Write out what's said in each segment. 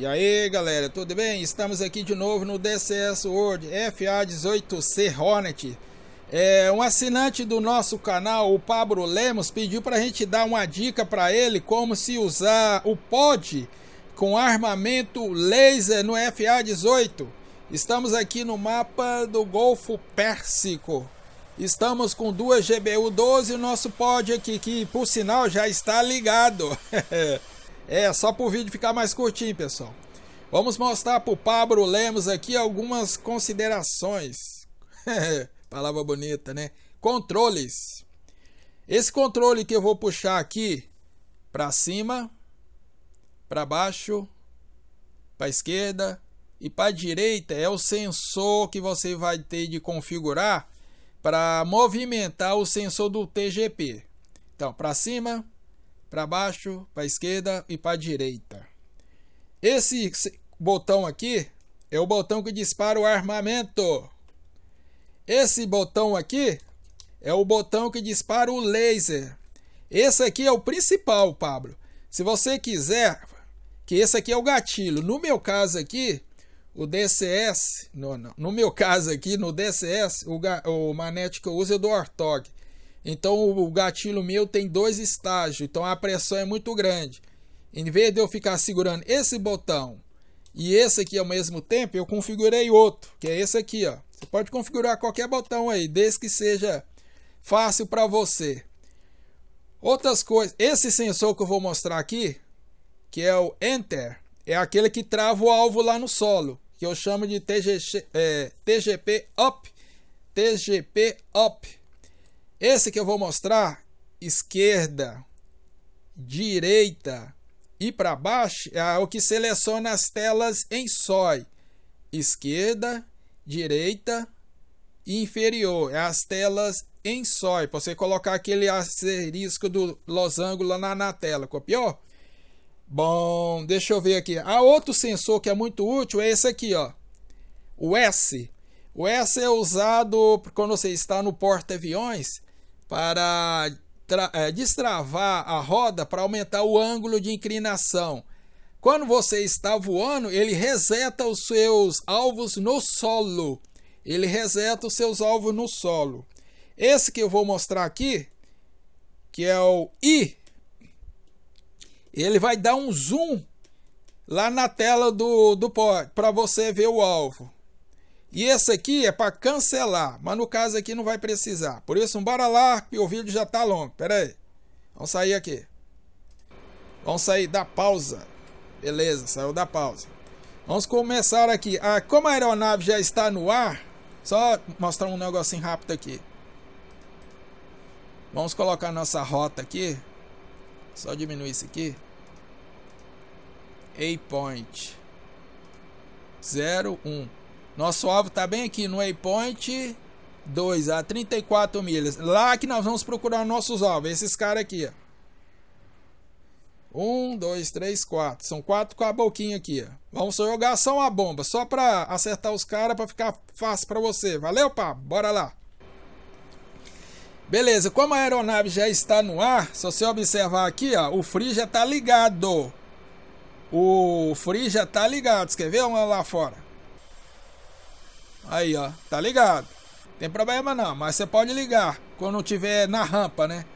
E aí galera, tudo bem? Estamos aqui de novo no DCS World FA18C Hornet é, Um assinante do nosso canal, o Pablo Lemos, pediu para a gente dar uma dica para ele Como se usar o pod com armamento laser no FA18 Estamos aqui no mapa do Golfo Pérsico Estamos com duas GBU-12 o nosso pod aqui, que por sinal já está ligado É, só para o vídeo ficar mais curtinho, pessoal. Vamos mostrar para o Pablo Lemos aqui algumas considerações. Palavra bonita, né? Controles. Esse controle que eu vou puxar aqui para cima, para baixo, para esquerda e para direita é o sensor que você vai ter de configurar para movimentar o sensor do TGP. Então, para cima, para baixo, para esquerda e para direita. Esse botão aqui é o botão que dispara o armamento. Esse botão aqui é o botão que dispara o laser. Esse aqui é o principal, Pablo. Se você quiser, que esse aqui é o gatilho. No meu caso aqui, o DCS, no, no meu caso aqui, no DCS, o, o manete que eu uso é do Ortog. Então o gatilho meu tem dois estágios, então a pressão é muito grande. Em vez de eu ficar segurando esse botão e esse aqui ao mesmo tempo, eu configurei outro, que é esse aqui, ó. Você pode configurar qualquer botão aí, desde que seja fácil para você. Outras coisas, esse sensor que eu vou mostrar aqui, que é o Enter, é aquele que trava o alvo lá no solo, que eu chamo de TGC, é, TGP Up, TGP Up. Esse que eu vou mostrar, esquerda, direita e para baixo, é o que seleciona as telas em sói. Esquerda, direita e inferior, é as telas em sói. Você colocar aquele asterisco do losango lá na, na tela, copiou? Bom, deixa eu ver aqui. Há ah, outro sensor que é muito útil, é esse aqui, ó. O S. O S é usado quando você está no porta-aviões para é, destravar a roda para aumentar o ângulo de inclinação. Quando você está voando, ele reseta os seus alvos no solo. Ele reseta os seus alvos no solo. Esse que eu vou mostrar aqui, que é o I, ele vai dar um zoom lá na tela do, do pod para você ver o alvo. E esse aqui é para cancelar, mas no caso aqui não vai precisar. Por isso, um bora lá, que o vídeo já tá longo. Pera aí. Vamos sair aqui. Vamos sair da pausa. Beleza, saiu da pausa. Vamos começar aqui. Ah, como a aeronave já está no ar, só mostrar um negocinho rápido aqui. Vamos colocar nossa rota aqui. Só diminuir isso aqui. A Waypoint 01. Nosso alvo está bem aqui no waypoint 2 a 34 milhas. Lá que nós vamos procurar nossos alvos, esses caras aqui, ó. Um, dois, três, quatro. São quatro com a boquinha aqui, ó. Vamos jogar só uma bomba, só para acertar os caras, para ficar fácil para você. Valeu, pá? Bora lá. Beleza, como a aeronave já está no ar, se você observar aqui, ó, o free já está ligado. O free já está ligado. Você quer ver? Vamos lá fora. Aí, ó, tá ligado. Tem problema não, mas você pode ligar quando tiver na rampa, né?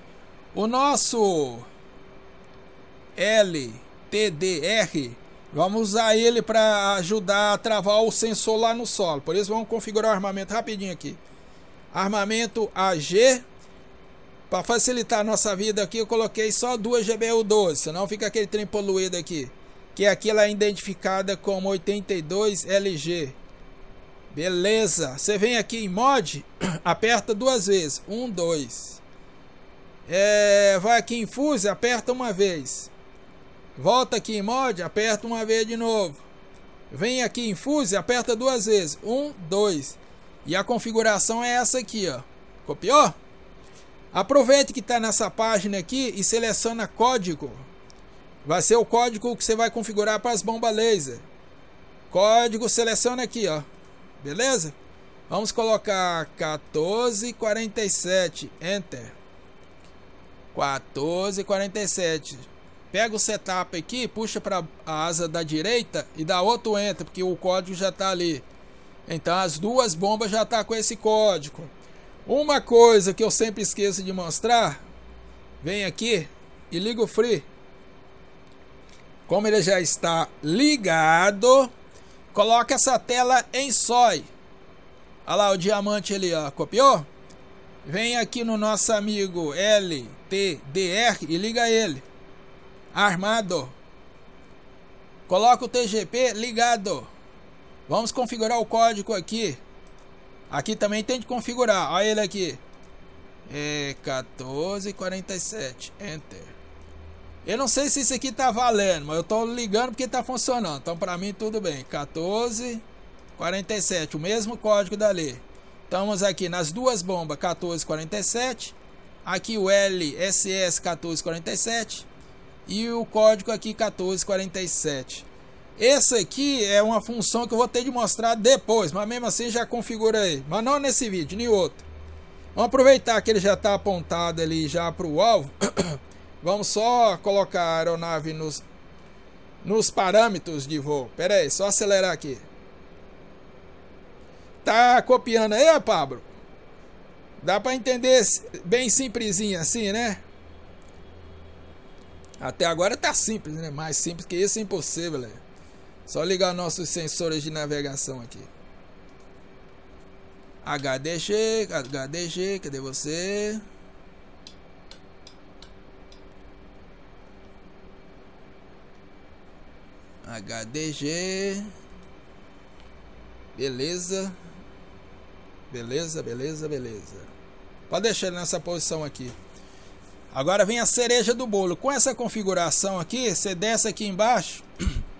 O nosso LTDR, vamos usar ele para ajudar a travar o sensor lá no solo. Por isso vamos configurar o armamento rapidinho aqui. Armamento AG para facilitar a nossa vida aqui, eu coloquei só duas GBU-12, senão fica aquele trem poluído aqui. Que aqui ela é identificada como 82LG. Beleza, você vem aqui em mod, aperta duas vezes, um, dois. É, vai aqui em fuse, aperta uma vez. Volta aqui em mod, aperta uma vez de novo. Vem aqui em fuse, aperta duas vezes, um, dois. E a configuração é essa aqui, ó. Copiou? Aproveite que está nessa página aqui e seleciona código. Vai ser o código que você vai configurar para as bombas laser. Código seleciona aqui, ó beleza? Vamos colocar 14,47, enter. 14,47. Pega o setup aqui, puxa para a asa da direita e dá outro enter, porque o código já está ali. Então as duas bombas já tá com esse código. Uma coisa que eu sempre esqueço de mostrar, vem aqui e liga o free. Como ele já está ligado, Coloca essa tela em sói. Olha lá o diamante ali, ó. Copiou? Vem aqui no nosso amigo LTDR e liga ele. Armado. Coloca o TGP ligado. Vamos configurar o código aqui. Aqui também tem de configurar. Olha ele aqui. É 1447. Enter. Eu não sei se isso aqui tá valendo, mas eu tô ligando porque tá funcionando. Então para mim tudo bem. 14 47, o mesmo código dali. Estamos aqui nas duas bombas 1447. Aqui o LSS 1447 e o código aqui 1447. Essa aqui é uma função que eu vou ter de mostrar depois, mas mesmo assim já configura aí. Mas não nesse vídeo, nem outro. Vamos aproveitar que ele já está apontado ali já para o alvo. Vamos só colocar a aeronave nos, nos parâmetros de voo. Pera aí, só acelerar aqui. Tá copiando aí, Pablo? Dá para entender bem simplesinho assim, né? Até agora tá simples, né? Mais simples que isso é impossível, né? Só ligar nossos sensores de navegação aqui. HDG, HDG, cadê você? HDG. Beleza. Beleza, beleza, beleza. Pode deixar ele nessa posição aqui. Agora vem a cereja do bolo. Com essa configuração aqui, você desce aqui embaixo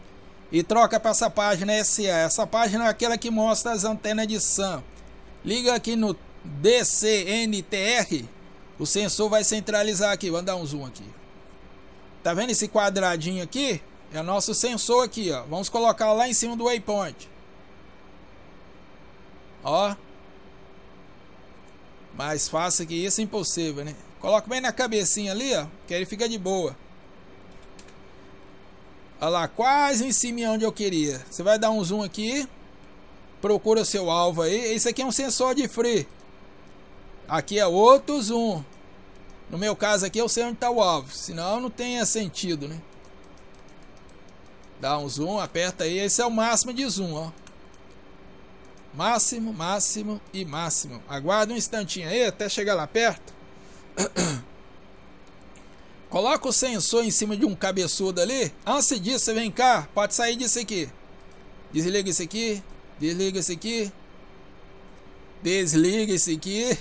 e troca para essa página SA. Essa página é aquela que mostra as antenas de SAM. Liga aqui no DCNTR, o sensor vai centralizar aqui. Vamos dar um zoom aqui. Tá vendo esse quadradinho aqui? É o nosso sensor aqui, ó. Vamos colocar lá em cima do waypoint. Ó. Mais fácil que isso é impossível, né? Coloca bem na cabecinha ali, ó. Que ele fica de boa. Olha lá, quase em cima onde eu queria. Você vai dar um zoom aqui. Procura o seu alvo aí. Esse aqui é um sensor de free. Aqui é outro zoom. No meu caso aqui eu sei onde está o alvo. Senão não tenha sentido, né? Dá um zoom, aperta aí. Esse é o máximo de zoom, ó. Máximo, máximo e máximo. Aguarda um instantinho aí até chegar lá perto. Coloca o sensor em cima de um cabeçudo ali. Antes disso, você vem cá. Pode sair disso aqui. Desliga isso aqui. Desliga isso aqui. Desliga isso aqui.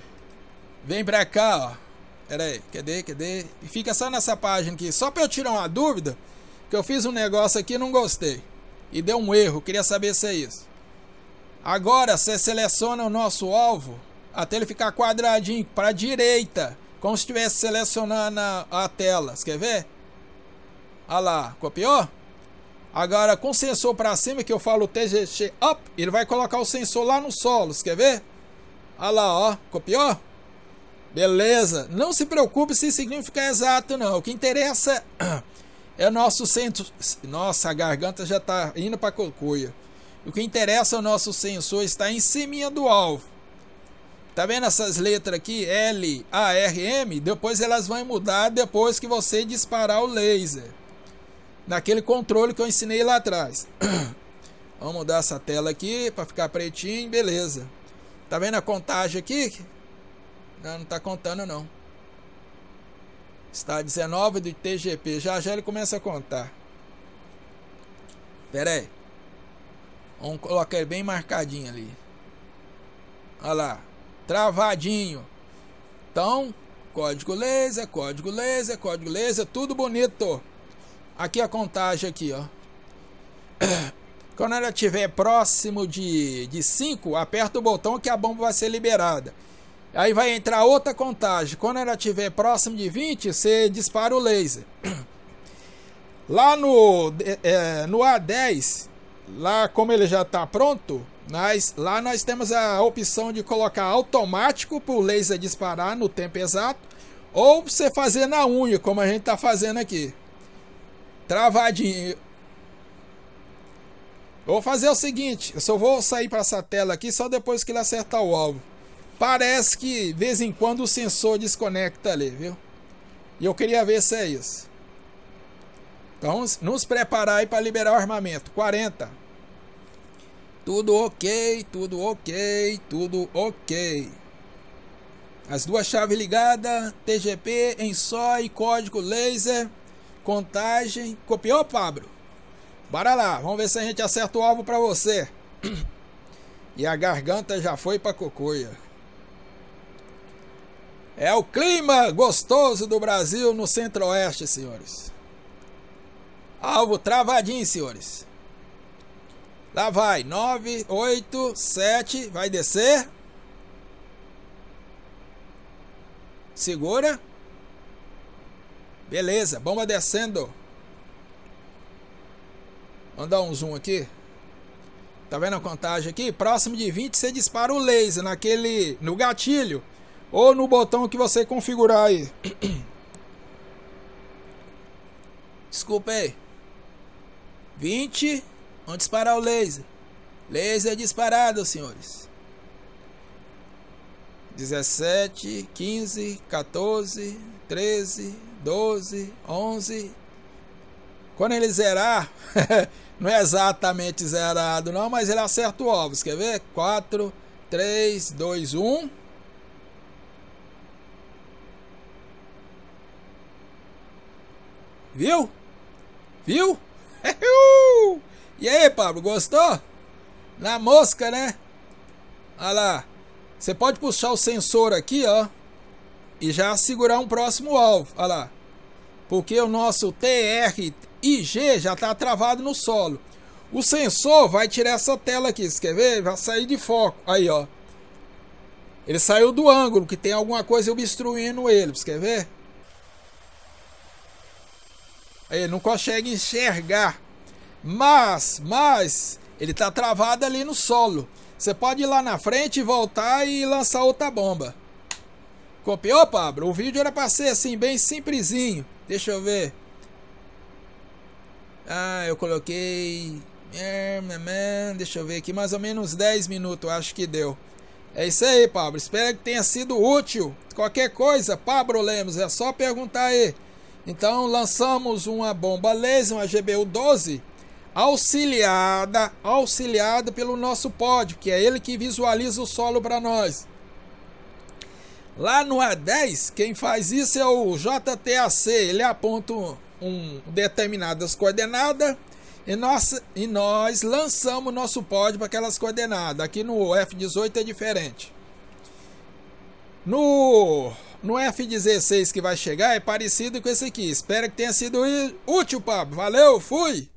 vem pra cá, ó. Pera aí. Cadê? Cadê? E fica só nessa página aqui. Só pra eu tirar uma dúvida. Porque eu fiz um negócio aqui e não gostei. E deu um erro, queria saber se é isso. Agora você seleciona o nosso alvo até ele ficar quadradinho para a direita, como se estivesse selecionando a, a tela. Você quer ver? Olha lá, copiou? Agora com o sensor para cima, que eu falo TGX up, ele vai colocar o sensor lá no solo. Você quer ver? Olha lá, ó, copiou? Beleza, não se preocupe se significa exato não. O que interessa é nosso centro. Nossa, a garganta já está indo para a cocoia. O que interessa ao é nosso sensor está em cima do alvo. Tá vendo essas letras aqui? L, A, R, M? Depois elas vão mudar depois que você disparar o laser. Naquele controle que eu ensinei lá atrás. Vamos mudar essa tela aqui para ficar pretinho, beleza. Tá vendo a contagem aqui? Não, não tá contando não. Está 19 do TGP. Já já ele começa a contar. Pera aí. Vamos colocar ele bem marcadinho ali. Olha lá. Travadinho. Então, código laser, código laser, código laser, tudo bonito. Aqui a contagem aqui, ó. Quando ela estiver próximo de 5, aperta o botão que a bomba vai ser liberada. Aí vai entrar outra contagem. Quando ela estiver próximo de 20, você dispara o laser. Lá no, é, no A10, lá como ele já está pronto, nós, lá nós temos a opção de colocar automático para o laser disparar no tempo exato. Ou você fazer na unha, como a gente está fazendo aqui. Travadinho. Vou fazer o seguinte, eu só vou sair para essa tela aqui só depois que ele acertar o alvo. Parece que de vez em quando o sensor desconecta ali, viu? E eu queria ver se é isso. Então, nos preparar aí para liberar o armamento. 40. Tudo ok, tudo ok, tudo ok. As duas chaves ligadas, TGP em só e código laser, contagem. Copiou, Pablo? Bora lá, vamos ver se a gente acerta o alvo para você. e a garganta já foi para cocoia. É o clima gostoso do Brasil no centro-oeste, senhores. Alvo travadinho, senhores. Lá vai. 9, 8, 7. Vai descer. Segura. Beleza. Bomba descendo. Vamos dar um zoom aqui. Tá vendo a contagem aqui? Próximo de 20 você dispara o laser naquele. no gatilho ou no botão que você configurar aí. Desculpa aí. 20. Vamos disparar o laser. Laser disparado, senhores. 17, 15, 14, 13, 12, 11. Quando ele zerar, não é exatamente zerado não, mas ele acerta o alvo. Quer ver? 4, 3, 2, 1. Viu? Viu? E aí, Pablo, gostou? Na mosca, né? Olha lá. Você pode puxar o sensor aqui, ó. E já segurar um próximo alvo. Olha lá. Porque o nosso TRIG já está travado no solo. O sensor vai tirar essa tela aqui. Você quer ver? Vai sair de foco. Aí, ó. Ele saiu do ângulo, que tem alguma coisa obstruindo ele. Você quer ver? Ele não consegue enxergar. Mas, mas, ele tá travado ali no solo. Você pode ir lá na frente, voltar e lançar outra bomba. Copiou, Pablo? O vídeo era para ser assim, bem simplesinho. Deixa eu ver. Ah, eu coloquei... É, deixa eu ver aqui, mais ou menos 10 minutos, acho que deu. É isso aí, Pablo. Espero que tenha sido útil. Qualquer coisa, Pablo Lemos, é só perguntar aí. Então lançamos uma bomba laser, uma GBU-12, auxiliada, auxiliada pelo nosso pódio, que é ele que visualiza o solo para nós. Lá no A10, quem faz isso é o JTAC, ele aponta um, um determinadas coordenadas e nós, e nós lançamos nosso pódio para aquelas coordenadas. Aqui no F18 é diferente. No no é F-16 que vai chegar é parecido com esse aqui. Espero que tenha sido útil, Pablo. Valeu, fui!